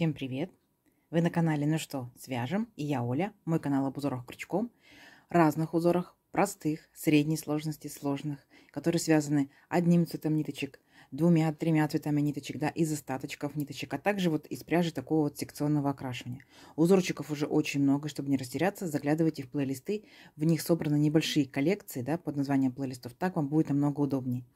Всем привет! Вы на канале «Ну что, свяжем?» и я Оля. Мой канал об узорах крючком. Разных узорах, простых, средней сложности, сложных, которые связаны одним цветом ниточек, двумя-тремя цветами ниточек, да, из остаточков ниточек, а также вот из пряжи такого вот секционного окрашивания. Узорчиков уже очень много, чтобы не растеряться, заглядывайте в плейлисты, в них собраны небольшие коллекции, да, под названием плейлистов, так вам будет намного удобнее.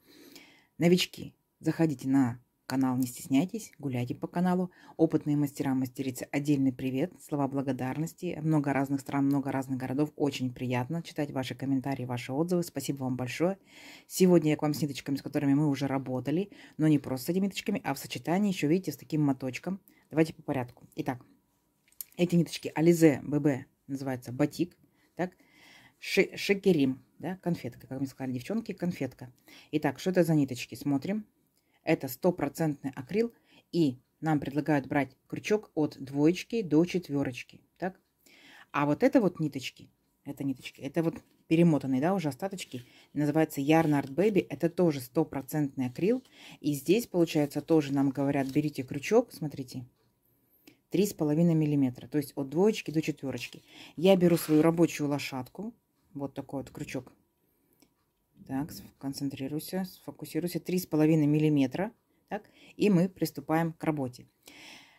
Новички, заходите на Канал не стесняйтесь, гуляйте по каналу. Опытные мастера-мастерицы, отдельный привет, слова благодарности. Много разных стран, много разных городов. Очень приятно читать ваши комментарии, ваши отзывы. Спасибо вам большое. Сегодня я к вам с ниточками, с которыми мы уже работали. Но не просто с этими ниточками, а в сочетании еще, видите, с таким моточком. Давайте по порядку. Итак, эти ниточки Ализе ББ называется батик. Так, Ши шекерим, да, конфетка, как мне сказали девчонки, конфетка. Итак, что это за ниточки? Смотрим. Это стопроцентный акрил, и нам предлагают брать крючок от двоечки до четверочки. Так? А вот это вот ниточки, это ниточки, это вот перемотанные, да, уже остаточки, называется Yarn Art Baby, это тоже стопроцентный акрил. И здесь, получается, тоже нам говорят, берите крючок, смотрите, три с половиной миллиметра, то есть от двоечки до четверочки. Я беру свою рабочую лошадку, вот такой вот крючок так, концентрируйся, сфокусируйся. половиной миллиметра. Так, и мы приступаем к работе.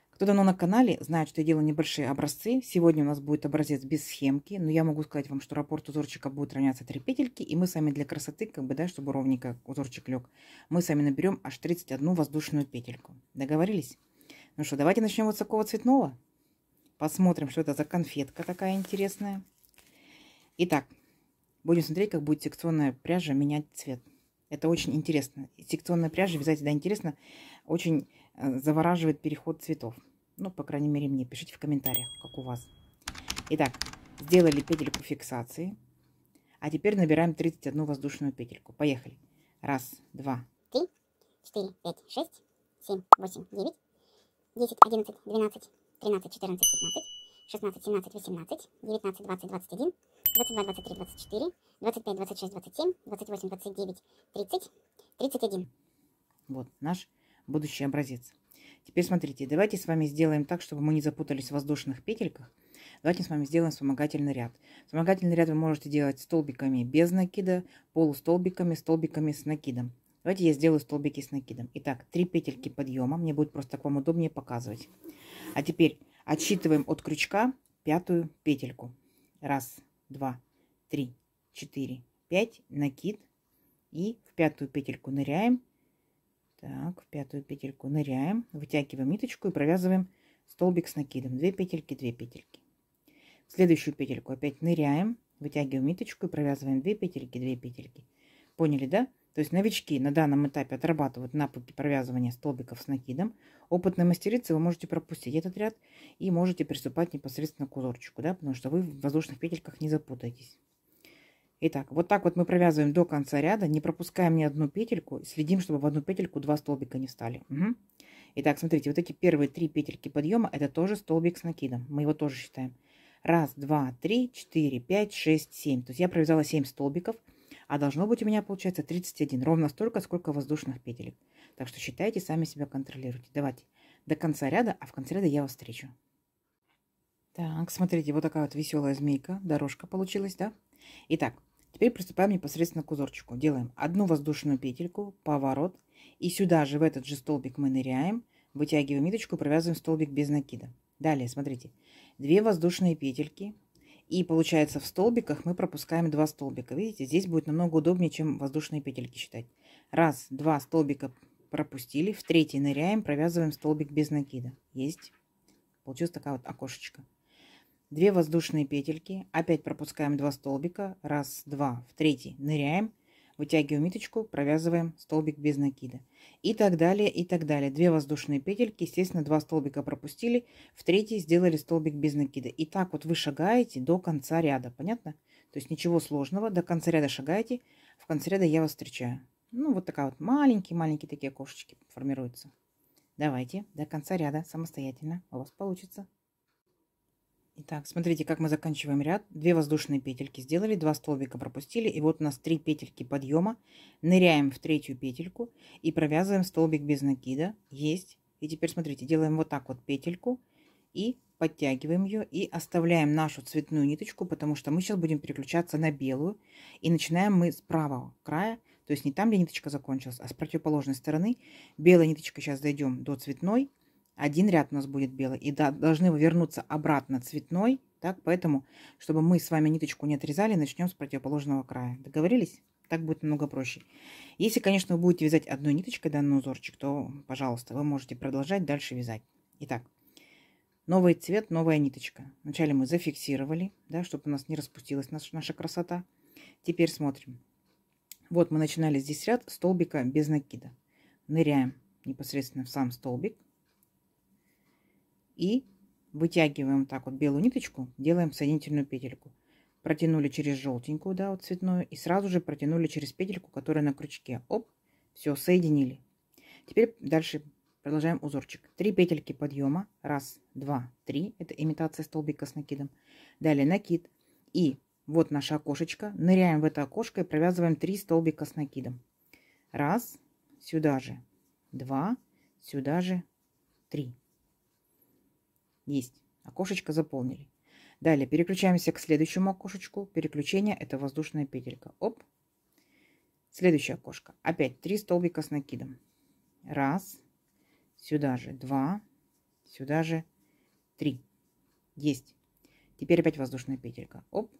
Кто давно на канале, знает, что я делаю небольшие образцы. Сегодня у нас будет образец без схемки, но я могу сказать вам, что раппорт узорчика будет равняться 3 петельки, и мы сами для красоты, как бы, да, чтобы ровненько узорчик лег, мы сами вами наберем аж 31 воздушную петельку. Договорились? Ну что, давайте начнем вот с такого цветного. Посмотрим, что это за конфетка такая интересная. Итак, Будем смотреть, как будет секционная пряжа менять цвет. Это очень интересно. Секционная пряжа вязать всегда интересно. Очень э, завораживает переход цветов. Ну, по крайней мере, мне. Пишите в комментариях, как у вас. Итак, сделали петельку фиксации. А теперь набираем 31 воздушную петельку. Поехали. Раз, два, три, четыре, пять, шесть, семь, восемь, девять, десять, одиннадцать, двенадцать, тринадцать, четырнадцать, пятнадцать, шестнадцать, семнадцать, восемнадцать, девятнадцать, двадцать, двадцать один. 22, 23, 24, 25, 26, 27, 28, 29, 30, 31. Вот наш будущий образец. Теперь смотрите, давайте с вами сделаем так, чтобы мы не запутались в воздушных петельках. Давайте с вами сделаем вспомогательный ряд. Вспомогательный ряд вы можете делать столбиками без накида, полустолбиками, столбиками с накидом. Давайте я сделаю столбики с накидом. Итак, три петельки подъема. Мне будет просто к вам удобнее показывать. А теперь отсчитываем от крючка пятую петельку. Раз, 2, 3, 4, 5, накид. И в пятую петельку ныряем. Так, в пятую петельку ныряем, вытягиваем ниточку и провязываем столбик с накидом. 2 петельки, 2 петельки. В следующую петельку опять ныряем, вытягиваем ниточку и провязываем 2 петельки, 2 петельки. Поняли, да? То есть новички на данном этапе отрабатывают навыки провязывания столбиков с накидом. Опытные мастерицы вы можете пропустить этот ряд и можете приступать непосредственно к узорчику, да, потому что вы в воздушных петельках не запутаетесь. Итак, вот так вот мы провязываем до конца ряда, не пропускаем ни одну петельку, следим, чтобы в одну петельку два столбика не встали. Угу. Итак, смотрите, вот эти первые три петельки подъема, это тоже столбик с накидом, мы его тоже считаем. Раз, два, три, четыре, пять, шесть, семь. То есть я провязала семь столбиков. А должно быть у меня получается 31, ровно столько, сколько воздушных петелек. Так что считайте, сами себя контролируйте. Давайте до конца ряда, а в конце ряда я вас встречу. Так, смотрите, вот такая вот веселая змейка, дорожка получилась, да? Итак, теперь приступаем непосредственно к узорчику. Делаем одну воздушную петельку, поворот, и сюда же в этот же столбик мы ныряем, вытягиваем ниточку, провязываем столбик без накида. Далее, смотрите, 2 воздушные петельки, и получается в столбиках мы пропускаем два столбика. Видите, здесь будет намного удобнее, чем воздушные петельки считать. Раз, два столбика пропустили. В третий ныряем, провязываем столбик без накида. Есть. Получилось такая вот окошечко. Две воздушные петельки. Опять пропускаем два столбика. Раз, два. В третий ныряем. Вытягиваем ниточку, провязываем столбик без накида. И так далее, и так далее. Две воздушные петельки, естественно, два столбика пропустили, в третий сделали столбик без накида. И так вот вы шагаете до конца ряда, понятно? То есть ничего сложного, до конца ряда шагаете, в конце ряда я вас встречаю. Ну, вот такая вот маленькие-маленькие такие окошечки формируются. Давайте до конца ряда самостоятельно у вас получится. Итак, смотрите, как мы заканчиваем ряд. Две воздушные петельки сделали, два столбика пропустили. И вот у нас три петельки подъема. Ныряем в третью петельку и провязываем столбик без накида. Есть. И теперь смотрите, делаем вот так вот петельку и подтягиваем ее и оставляем нашу цветную ниточку, потому что мы сейчас будем переключаться на белую. И начинаем мы с правого края, то есть не там, где ниточка закончилась, а с противоположной стороны. белая ниточка сейчас дойдем до цветной один ряд у нас будет белый. И должны вернуться обратно цветной. Так, поэтому, чтобы мы с вами ниточку не отрезали, начнем с противоположного края. Договорились? Так будет намного проще. Если, конечно, вы будете вязать одной ниточкой данный узорчик, то, пожалуйста, вы можете продолжать дальше вязать. Итак, новый цвет, новая ниточка. Вначале мы зафиксировали, да, чтобы у нас не распустилась наша, наша красота. Теперь смотрим. Вот мы начинали здесь ряд столбика без накида. Ныряем непосредственно в сам столбик и вытягиваем так вот белую ниточку, делаем соединительную петельку. Протянули через желтенькую, да, вот цветную, и сразу же протянули через петельку, которая на крючке. Оп, все, соединили. Теперь дальше продолжаем узорчик. Три петельки подъема, раз, два, три, это имитация столбика с накидом. Далее накид, и вот наше окошечко, ныряем в это окошко и провязываем три столбика с накидом. Раз, сюда же, два, сюда же, три. Есть. Окошечко заполнили. Далее переключаемся к следующему окошечку. Переключение – это воздушная петелька. Оп. Следующее окошко. Опять три столбика с накидом. Раз. Сюда же два. Сюда же три. Есть. Теперь опять воздушная петелька. Оп.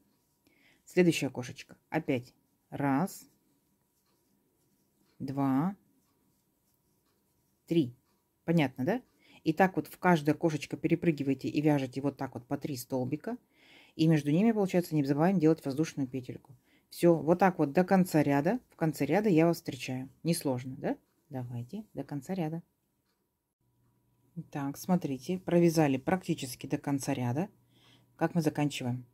Следующее окошечко. Опять раз. Два. Три. Понятно, да? И так вот в каждое окошечко перепрыгиваете и вяжете вот так вот по три столбика. И между ними, получается, не забываем делать воздушную петельку. Все, вот так вот до конца ряда. В конце ряда я вас встречаю. Несложно, да? Давайте до конца ряда. Так, смотрите, провязали практически до конца ряда. Как мы заканчиваем?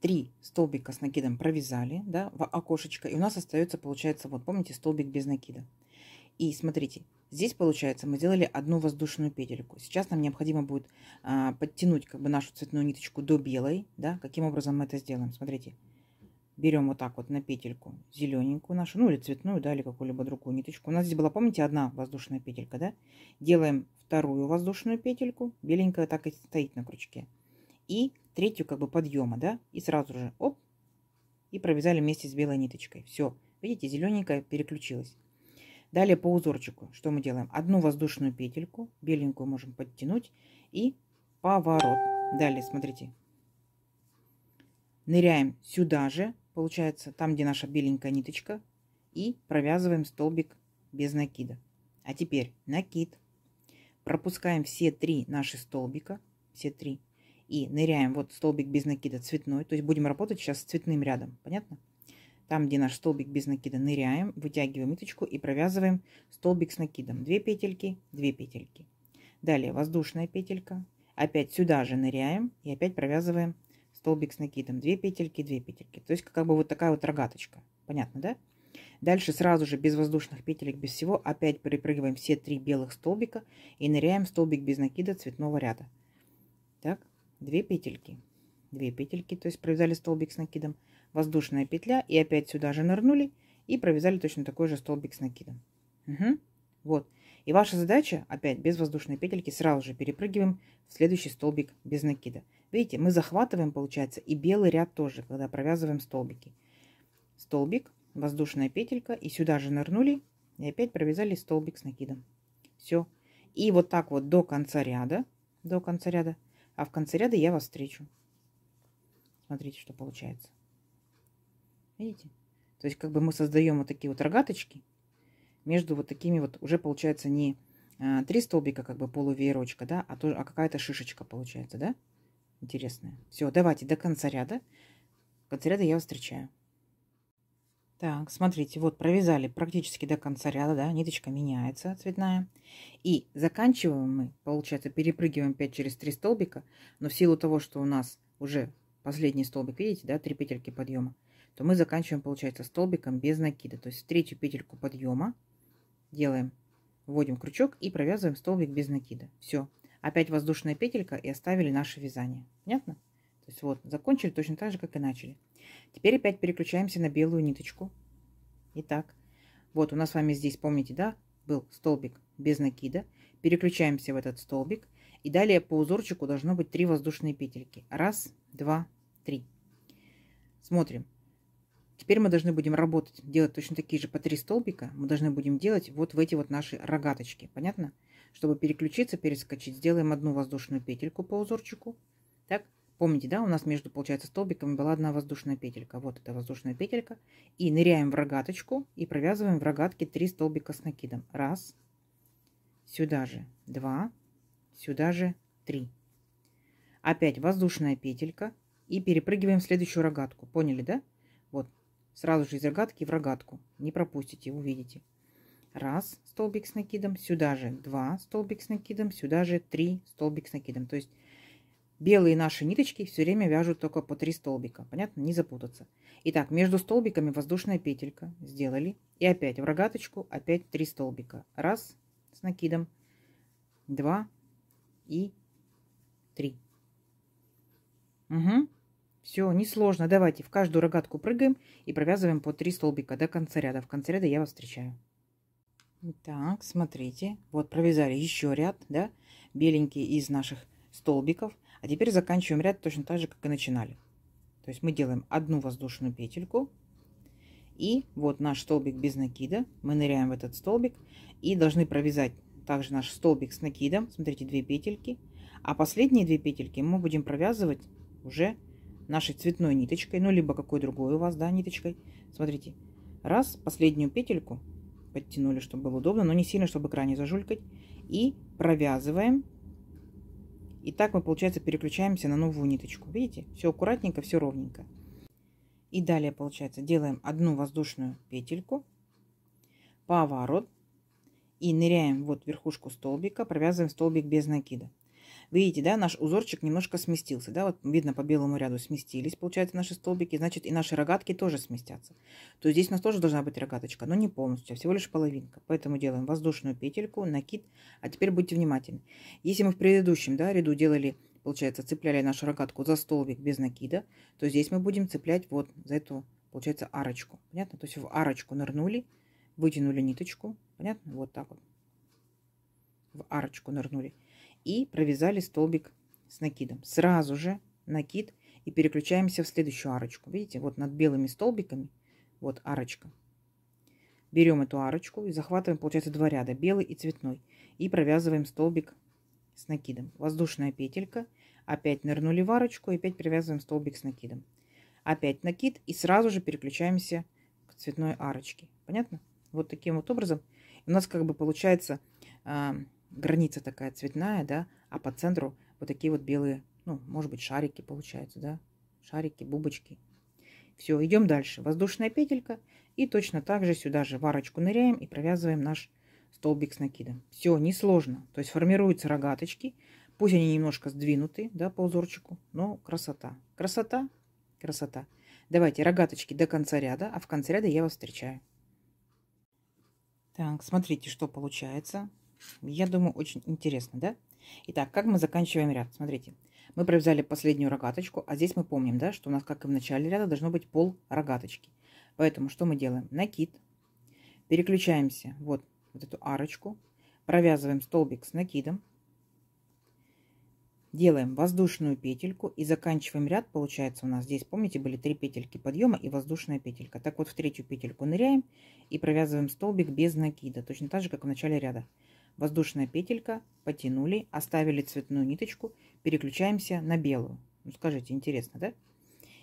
Три столбика с накидом провязали, да, в окошечко. И у нас остается, получается, вот помните, столбик без накида. И смотрите, Здесь, получается, мы сделали одну воздушную петельку. Сейчас нам необходимо будет а, подтянуть как бы нашу цветную ниточку до белой. Да? Каким образом мы это сделаем? Смотрите. Берем вот так вот на петельку зелененькую нашу, ну или цветную, да, или какую-либо другую ниточку. У нас здесь была, помните, одна воздушная петелька, да? Делаем вторую воздушную петельку, беленькая так и стоит на крючке. И третью как бы подъема, да? И сразу же, оп, и провязали вместе с белой ниточкой. Все, видите, зелененькая переключилась. Далее по узорчику что мы делаем? Одну воздушную петельку, беленькую можем подтянуть и поворот. Далее, смотрите, ныряем сюда же, получается, там, где наша беленькая ниточка, и провязываем столбик без накида. А теперь накид. Пропускаем все три наши столбика, все три, и ныряем вот столбик без накида цветной, то есть будем работать сейчас с цветным рядом, понятно? Там, где наш столбик без накида, ныряем, вытягиваем ниточку и провязываем столбик с накидом. 2 петельки, 2 петельки. Далее воздушная петелька. Опять сюда же ныряем и опять провязываем столбик с накидом. 2 петельки, 2 петельки. То есть как бы вот такая вот рогаточка. Понятно, да? Дальше сразу же без воздушных петелек, без всего, опять перепрыгиваем все три белых столбика и ныряем столбик без накида цветного ряда. Так, 2 петельки. 2 петельки, то есть провязали столбик с накидом, воздушная петля и опять сюда же нырнули и провязали точно такой же столбик с накидом. Угу. Вот. И ваша задача, опять без воздушной петельки, сразу же перепрыгиваем в следующий столбик без накида. Видите, мы захватываем, получается, и белый ряд тоже, когда провязываем столбики. Столбик, воздушная петелька, и сюда же нырнули, и опять провязали столбик с накидом. Все. И вот так вот до конца ряда, до конца ряда, а в конце ряда я вас встречу. Смотрите, что получается. Видите? То есть как бы мы создаем вот такие вот рогаточки между вот такими вот, уже получается не а, три столбика, как бы полувеерочка, да, а, а какая-то шишечка получается, да? Интересная. Все, давайте до конца ряда. До конца ряда я вас встречаю. Так, смотрите, вот провязали практически до конца ряда, да, ниточка меняется цветная. И заканчиваем мы, получается, перепрыгиваем 5 через 3 столбика, но в силу того, что у нас уже последний столбик, видите, да, три петельки подъема, то мы заканчиваем, получается, столбиком без накида. То есть третью петельку подъема делаем, вводим крючок и провязываем столбик без накида. Все. Опять воздушная петелька и оставили наше вязание. Понятно? То есть вот, закончили точно так же, как и начали. Теперь опять переключаемся на белую ниточку. Итак, вот у нас с вами здесь, помните, да, был столбик без накида. Переключаемся в этот столбик. И далее по узорчику должно быть 3 воздушные петельки. Раз, два, Три. Смотрим. Теперь мы должны будем работать, делать точно такие же по три столбика. Мы должны будем делать вот в эти вот наши рогаточки. Понятно? Чтобы переключиться, перескочить, сделаем одну воздушную петельку по узорчику. Так, помните, да, у нас между, получается, столбиками была одна воздушная петелька. Вот эта воздушная петелька. И ныряем в рогаточку и провязываем в рогатке три столбика с накидом. Раз, сюда же два, сюда же три. Опять воздушная петелька, и перепрыгиваем в следующую рогатку. Поняли, да? Вот, сразу же из рогатки в рогатку. Не пропустите, увидите. Раз столбик с накидом, сюда же два столбик с накидом, сюда же три столбик с накидом. То есть белые наши ниточки все время вяжут только по три столбика. Понятно? Не запутаться. Итак, между столбиками воздушная петелька. Сделали. И опять в рогаточку опять три столбика. Раз с накидом, два и три. Угу. Все, несложно. Давайте в каждую рогатку прыгаем и провязываем по 3 столбика до конца ряда. В конце ряда я вас встречаю. Так, смотрите. Вот провязали еще ряд, да, беленький из наших столбиков. А теперь заканчиваем ряд точно так же, как и начинали. То есть мы делаем одну воздушную петельку. И вот наш столбик без накида. Мы ныряем в этот столбик и должны провязать также наш столбик с накидом. Смотрите, две петельки. А последние две петельки мы будем провязывать уже нашей цветной ниточкой, ну, либо какой другой у вас, да, ниточкой. Смотрите, раз, последнюю петельку подтянули, чтобы было удобно, но не сильно, чтобы крайне зажулькать. И провязываем. И так мы, получается, переключаемся на новую ниточку. Видите? Все аккуратненько, все ровненько. И далее, получается, делаем одну воздушную петельку, поворот и ныряем вот верхушку столбика, провязываем столбик без накида. Видите, да, наш узорчик немножко сместился, да, вот видно по белому ряду сместились, получается, наши столбики, значит, и наши рогатки тоже сместятся. То есть здесь у нас тоже должна быть рогаточка, но не полностью, а всего лишь половинка. Поэтому делаем воздушную петельку, накид, а теперь будьте внимательны. Если мы в предыдущем, да, ряду делали, получается, цепляли нашу рогатку за столбик без накида, то здесь мы будем цеплять вот за эту, получается, арочку, понятно? То есть в арочку нырнули, вытянули ниточку, понятно? Вот так вот. В арочку нырнули и провязали столбик с накидом. Сразу же накид и переключаемся в следующую арочку. Видите, вот над белыми столбиками, вот арочка. Берем эту арочку и захватываем, получается, два ряда, белый и цветной. И провязываем столбик с накидом. Воздушная петелька, опять нырнули в арочку и опять привязываем столбик с накидом. Опять накид и сразу же переключаемся к цветной арочке. Понятно? Вот таким вот образом. У нас как бы получается а, граница такая цветная, да, а по центру вот такие вот белые, ну, может быть, шарики получаются, да, шарики, бубочки. Все, идем дальше. Воздушная петелька. И точно так же сюда же варочку ныряем и провязываем наш столбик с накидом. Все, несложно. То есть формируются рогаточки. Пусть они немножко сдвинуты, да, по узорчику, но красота. Красота, красота. Давайте рогаточки до конца ряда, а в конце ряда я вас встречаю. Так, смотрите, что получается. Я думаю, очень интересно, да? Итак, как мы заканчиваем ряд? Смотрите, мы провязали последнюю рогаточку, а здесь мы помним, да, что у нас, как и в начале ряда, должно быть пол рогаточки. Поэтому что мы делаем? Накид. Переключаемся вот, вот эту арочку. Провязываем столбик с накидом. Делаем воздушную петельку и заканчиваем ряд. Получается у нас здесь, помните, были три петельки подъема и воздушная петелька. Так вот в третью петельку ныряем и провязываем столбик без накида. Точно так же, как в начале ряда. Воздушная петелька, потянули, оставили цветную ниточку, переключаемся на белую. Ну, скажите, интересно, да?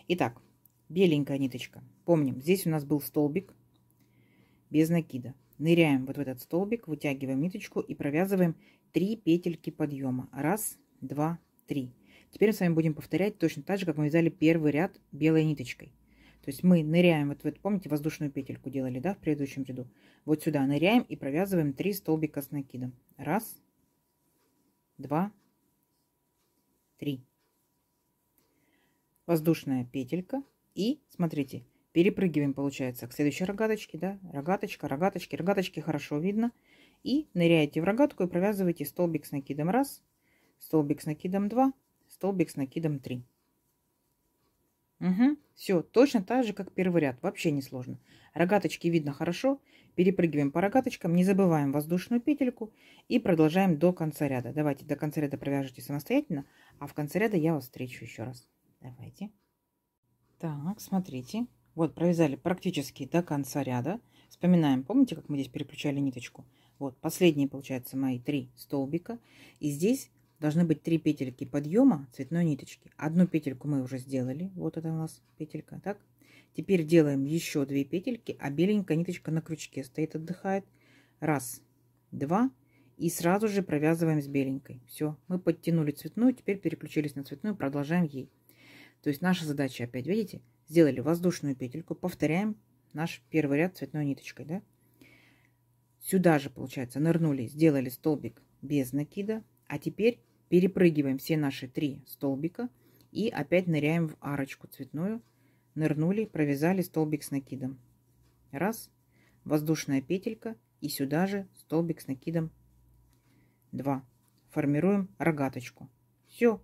Итак, беленькая ниточка. Помним, здесь у нас был столбик без накида. Ныряем вот в этот столбик, вытягиваем ниточку и провязываем 3 петельки подъема. Раз, два, три. Теперь мы с вами будем повторять точно так же, как мы вязали первый ряд белой ниточкой. То есть мы ныряем, вот вы помните, воздушную петельку делали, да, в предыдущем ряду. Вот сюда ныряем и провязываем 3 столбика с накидом. Раз, два, три. Воздушная петелька. И, смотрите, перепрыгиваем, получается, к следующей рогаточке, да, рогаточка, рогаточки, рогаточки хорошо видно. И ныряете в рогатку и провязываете столбик с накидом раз, столбик с накидом два, столбик с накидом три. Угу, все, точно так же, как первый ряд, вообще не сложно. Рогаточки видно хорошо, перепрыгиваем по рогаточкам, не забываем воздушную петельку и продолжаем до конца ряда. Давайте до конца ряда провяжите самостоятельно, а в конце ряда я вас встречу еще раз. Давайте. Так, смотрите. Вот, провязали практически до конца ряда. Вспоминаем, помните, как мы здесь переключали ниточку? Вот, последние, получается, мои три столбика. И здесь должны быть три петельки подъема цветной ниточки. Одну петельку мы уже сделали. Вот это у нас петелька. Так. Теперь делаем еще две петельки, а беленькая ниточка на крючке стоит, отдыхает. Раз, два. И сразу же провязываем с беленькой. Все, мы подтянули цветную, теперь переключились на цветную, продолжаем ей. То есть наша задача опять, видите, сделали воздушную петельку, повторяем наш первый ряд цветной ниточкой, да? Сюда же, получается, нырнули, сделали столбик без накида, а теперь Перепрыгиваем все наши три столбика и опять ныряем в арочку цветную. Нырнули, провязали столбик с накидом. Раз, воздушная петелька и сюда же столбик с накидом. Два. Формируем рогаточку. Все.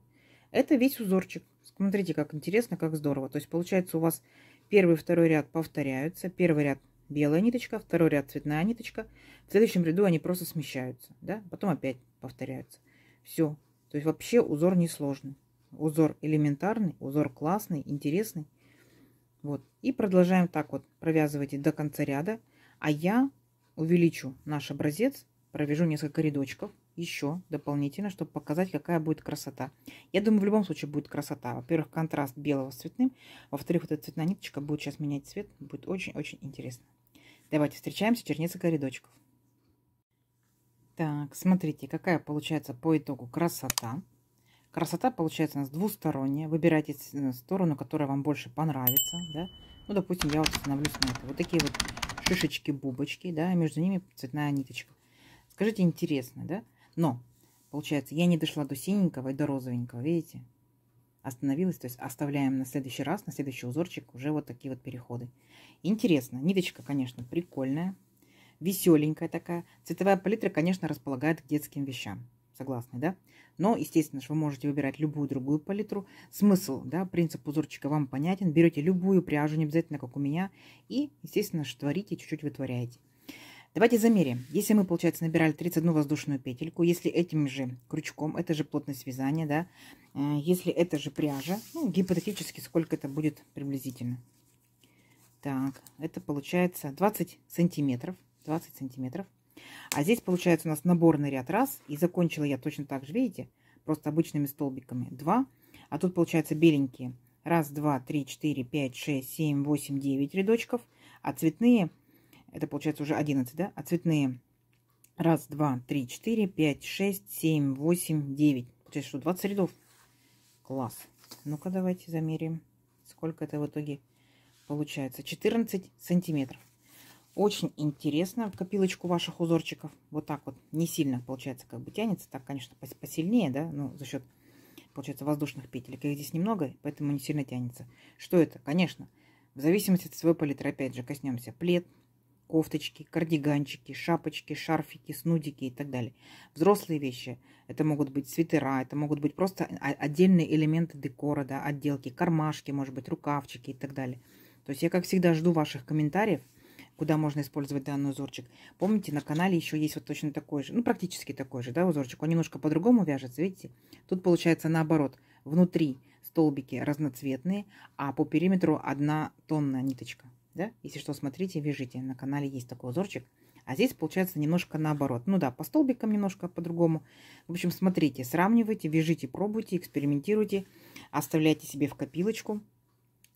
Это весь узорчик. Смотрите, как интересно, как здорово. То есть получается у вас первый второй ряд повторяются. Первый ряд белая ниточка, второй ряд цветная ниточка. В следующем ряду они просто смещаются, да, потом опять повторяются. Все, то есть вообще узор несложный. Узор элементарный, узор классный, интересный. Вот. И продолжаем так вот. Провязывайте до конца ряда. А я увеличу наш образец, провяжу несколько рядочков еще дополнительно, чтобы показать, какая будет красота. Я думаю, в любом случае будет красота. Во-первых, контраст белого с цветным. Во-вторых, вот эта цветная ниточка будет сейчас менять цвет. Будет очень-очень интересно. Давайте встречаемся через несколько рядочков. Так, смотрите, какая получается по итогу красота. Красота получается у нас двусторонняя. Выбирайте э, сторону, которая вам больше понравится. Да? Ну, допустим, я вот остановлюсь на это. Вот такие вот шишечки-бубочки, да, между ними цветная ниточка. Скажите, интересно, да? Но, получается, я не дошла до синенького и до розовенького, видите? Остановилась, то есть оставляем на следующий раз, на следующий узорчик уже вот такие вот переходы. Интересно, ниточка, конечно, прикольная веселенькая такая. Цветовая палитра, конечно, располагает к детским вещам. Согласны, да? Но, естественно вы можете выбирать любую другую палитру. Смысл, да, принцип узорчика вам понятен. Берете любую пряжу, не обязательно, как у меня. И, естественно же, творите, чуть-чуть вытворяете. Давайте замерим. Если мы, получается, набирали 31 воздушную петельку, если этим же крючком, это же плотность вязания, да, э, если это же пряжа, ну, гипотетически, сколько это будет приблизительно. Так, это получается 20 сантиметров. 20 сантиметров. А здесь получается у нас наборный ряд раз. И закончила я точно так же, видите, просто обычными столбиками. 2. А тут получается беленькие. Раз, два, три, четыре, пять, шесть, семь, восемь, девять рядочков. А цветные, это получается уже 11, да? А цветные раз, два, три, четыре, пять, шесть, семь, восемь, девять. Получается, что 20 рядов. Класс. Ну-ка, давайте замерим, сколько это в итоге получается. 14 сантиметров. Очень интересно. Копилочку ваших узорчиков. Вот так вот. Не сильно, получается, как бы тянется. Так, конечно, посильнее, да, ну, за счет, получается, воздушных петелек. Их здесь немного, поэтому не сильно тянется. Что это? Конечно, в зависимости от своего палитры, опять же, коснемся плед, кофточки, кардиганчики, шапочки, шарфики, снудики и так далее. Взрослые вещи. Это могут быть свитера, это могут быть просто отдельные элементы декора, да, отделки, кармашки, может быть, рукавчики и так далее. То есть я, как всегда, жду ваших комментариев – куда можно использовать данный узорчик. Помните, на канале еще есть вот точно такой же, ну, практически такой же, да, узорчик. Он немножко по-другому вяжется, видите? Тут получается наоборот. Внутри столбики разноцветные, а по периметру одна тонна ниточка, да? Если что, смотрите, вяжите. На канале есть такой узорчик. А здесь получается немножко наоборот. Ну да, по столбикам немножко по-другому. В общем, смотрите, сравнивайте, вяжите, пробуйте, экспериментируйте. Оставляйте себе в копилочку.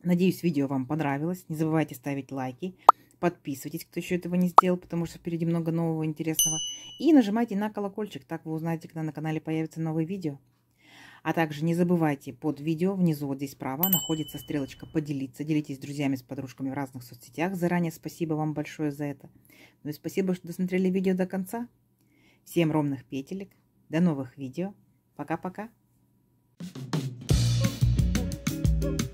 Надеюсь, видео вам понравилось. Не забывайте ставить лайки подписывайтесь, кто еще этого не сделал, потому что впереди много нового интересного. И нажимайте на колокольчик, так вы узнаете, когда на канале появится новое видео. А также не забывайте, под видео внизу вот здесь справа находится стрелочка «Поделиться». Делитесь с друзьями, с подружками в разных соцсетях. Заранее спасибо вам большое за это. Ну и спасибо, что досмотрели видео до конца. Всем ровных петелек. До новых видео. Пока-пока. Thank you.